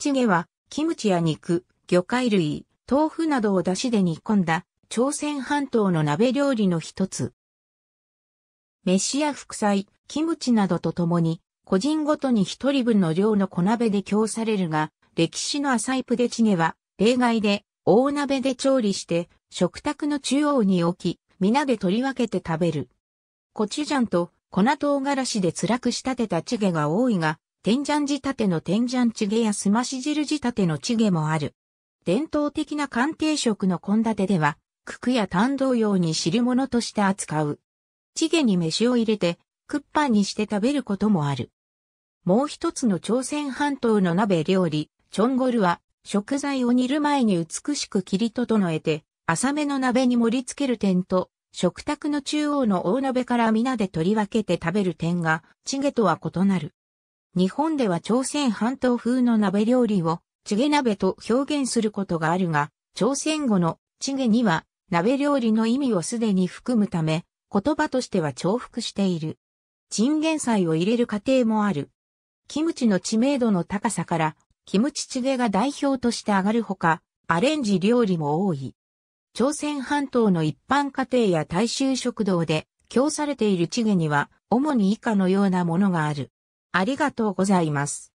チゲは、キムチや肉、魚介類、豆腐などを出汁で煮込んだ、朝鮮半島の鍋料理の一つ。飯や副菜、キムチなどとともに、個人ごとに一人分の量の小鍋で供されるが、歴史の浅いプデチゲは、例外で、大鍋で調理して、食卓の中央に置き、皆で取り分けて食べる。コチュジャンと粉唐辛子で辛く仕立てたチゲが多いが、天山仕立ての天山チゲやすまし汁仕立てのチゲもある。伝統的な鑑定食の献立では、九九や単同用に汁物として扱う。チゲに飯を入れて、クッパンにして食べることもある。もう一つの朝鮮半島の鍋料理、チョンゴルは、食材を煮る前に美しく切り整えて、浅めの鍋に盛り付ける点と、食卓の中央の大鍋から皆で取り分けて食べる点が、チゲとは異なる。日本では朝鮮半島風の鍋料理をチゲ鍋と表現することがあるが、朝鮮語のチゲには鍋料理の意味をすでに含むため、言葉としては重複している。チンゲン菜を入れる過程もある。キムチの知名度の高さから、キムチチゲが代表として上がるほか、アレンジ料理も多い。朝鮮半島の一般家庭や大衆食堂で供されているチゲには主に以下のようなものがある。ありがとうございます。